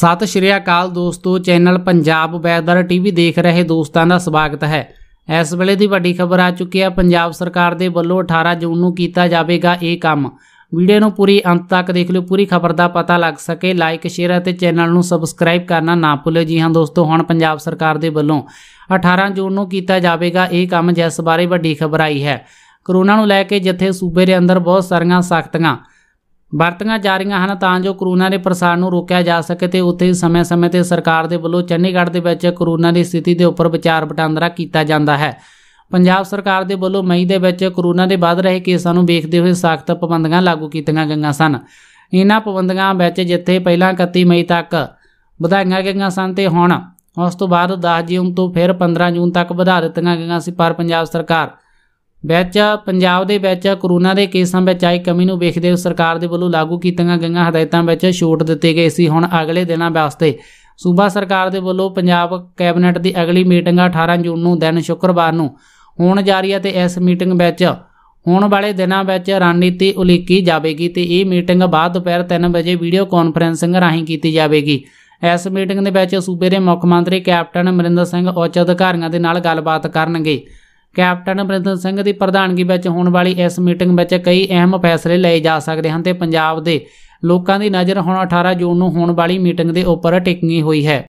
ਸਤਿ ਸ਼੍ਰੀ ਅਕਾਲ ਦੋਸਤੋ channel Punjab weather TV ਦੇਖ ਰਹੇ ਦੋਸਤਾਂ ਦਾ ਸਵਾਗਤ ਹੈ ਇਸ ਵੇਲੇ ਦੀ ਵੱਡੀ ਖਬਰ ਆ ਚੁੱਕੀ ਹੈ ਪੰਜਾਬ ਸਰਕਾਰ ਦੇ ਵੱਲੋਂ 18 ਜੂਨ ਨੂੰ ਕੀਤਾ ਜਾਵੇਗਾ ਇਹ ਕੰਮ ਵੀਡੀਓ ਨੂੰ ਪੂਰੀ ਅੰਤ ਤੱਕ ਦੇਖ ਲਿਓ ਪੂਰੀ ਖਬਰ ਦਾ ਪਤਾ ਲੱਗ ਸਕੇ ਲਾਈਕ ਸ਼ੇਅਰ ਅਤੇ ਚੈਨਲ ਨੂੰ ਸਬਸਕ੍ਰਾਈਬ ਕਰਨਾ ਨਾ ਭੁੱਲਿਓ ਜੀ ਹਾਂ ਦੋਸਤੋ ਹੁਣ ਪੰਜਾਬ ਸਰਕਾਰ ਦੇ ਵੱਲੋਂ 18 ਜੂਨ ਨੂੰ ਕੀਤਾ ਜਾਵੇਗਾ ਇਹ ਕੰਮ ਜਿਸ ਬਾਰੇ ਵੱਡੀ ਖਬਰ ਆਈ ਹੈ ਕਰੋਨਾ ਨੂੰ ਲੈ ਕੇ ਜਿੱਥੇ ਸੂਬੇ ਦੇ ਅੰਦਰ ਬਹੁਤ ਸਾਰੀਆਂ ਸਖਤੀਆਂ ਵਰਤੀਆਂ ਜਾ ਰਹੀਆਂ ਹਨ ਤਾਂ ਜੋ ਕਰੋਨਾ ਦੇ ਪ੍ਰਸਾਰ ਨੂੰ ਰੋਕਿਆ ਜਾ ਸਕੇ ਤੇ ਉੱਥੇ ਹੀ ਸਮੇਂ-ਸਮੇਂ ਤੇ ਸਰਕਾਰ ਦੇ ਵੱਲੋਂ ਚੰਡੀਗੜ੍ਹ ਦੇ ਵਿੱਚ ਕਰੋਨਾ ਦੀ ਸਥਿਤੀ ਦੇ ਉੱਪਰ ਵਿਚਾਰ ਵਟਾਂਦਰਾ ਕੀਤਾ ਜਾਂਦਾ ਹੈ ਪੰਜਾਬ ਸਰਕਾਰ ਦੇ ਵੱਲੋਂ ਮਈ ਦੇ ਵਿੱਚ ਕਰੋਨਾ ਦੇ ਵੱਧ ਰਹੇ ਕੇਸਾਂ ਨੂੰ ਵੇਖਦੇ ਹੋਏ ਸਖਤ ਪਾਬੰਦੀਆਂ ਲਾਗੂ ਕੀਤੀਆਂ ਗਈਆਂ ਸਨ ਇਹਨਾਂ ਪਾਬੰਦੀਆਂ ਵਿੱਚ ਜਿੱਥੇ ਪਹਿਲਾਂ 31 ਮਈ ਤੱਕ ਵਧਾਈਆਂ ਗਈਆਂ ਸਨ ਤੇ ਹੁਣ ਉਸ ਤੋਂ ਬਾਅਦ 10 ਜੂਨ ਤੋਂ ਫਿਰ 15 ਜੂਨ ਤੱਕ ਵਧਾ ਦਿੱਤੀਆਂ ਗਈਆਂ ਸੀ ਪਰ ਪੰਜਾਬ ਸਰਕਾਰ ਵਿੱਚ ਪੰਜਾਬ ਦੇ ਵਿੱਚ ਕਰੋਨਾ ਦੇ ਕੇਸਾਂ ਵਿੱਚ ਆਈ ਕਮੀ ਨੂੰ ਵੇਖਦੇ ਹੋਏ ਸਰਕਾਰ ਦੇ ਵੱਲੋਂ ਲਾਗੂ ਕੀਤੀਆਂ ਗਈਆਂ ਹਦਾਇਤਾਂ ਵਿੱਚ ਛੋਟ ਦਿੱਤੇ ਗਏ ਸੀ ਹੁਣ ਅਗਲੇ ਦਿਨਾਂ ਵਾਸਤੇ ਸੂਬਾ ਸਰਕਾਰ ਦੇ ਵੱਲੋਂ ਪੰਜਾਬ ਕੈਬਨਿਟ ਦੀ ਅਗਲੀ ਮੀਟਿੰਗ 18 ਜੂਨ ਨੂੰ ਦਿਨ ਸ਼ੁੱਕਰਵਾਰ ਨੂੰ ਹੋਣ ਜਾ ਰਹੀ ਹੈ ਤੇ ਇਸ ਮੀਟਿੰਗ ਵਿੱਚ ਹੋਣ ਵਾਲੇ ਦਿਨਾਂ ਵਿੱਚ ਰਣਨੀਤੀ ਉਲੀਕੀ ਜਾਵੇਗੀ ਤੇ ਇਹ ਮੀਟਿੰਗ ਬਾਅਦ ਦੁਪਹਿਰ 3 ਵਜੇ ਵੀਡੀਓ ਕਾਨਫਰੈਂਸਿੰਗ ਰਾਹੀਂ ਕੀਤੀ ਜਾਵੇਗੀ ਇਸ ਮੀਟਿੰਗ ਦੇ ਵਿੱਚ ਸੂਬੇ ਦੇ ਮੁੱਖ ਮੰਤਰੀ ਕੈਪਟਨ ਅਮਰਿੰਦਰ ਸਿੰਘ ਉੱਚ ਅਧਿਕਾਰੀਆਂ ਦੇ ਨਾਲ ਗੱਲਬਾਤ ਕਰਨਗੇ ਕੈਪਟਨ ਅਮਰਿੰਦਰ ਸਿੰਘ ਦੀ ਪ੍ਰਧਾਨਗੀ ਵਿੱਚ ਹੋਣ ਵਾਲੀ ਇਸ ਮੀਟਿੰਗ ਵਿੱਚ ਕਈ ਅਹਿਮ ਫੈਸਲੇ ਲਏ ਜਾ ਸਕਦੇ ਹਨ ਤੇ ਪੰਜਾਬ ਦੇ ਲੋਕਾਂ ਦੀ ਨਜ਼ਰ ਹੁਣ 18 ਜੂਨ ਨੂੰ ਹੋਣ ਵਾਲੀ ਮੀਟਿੰਗ ਦੇ ਉੱਪਰ ਟਿਕੀ ਹੋਈ ਹੈ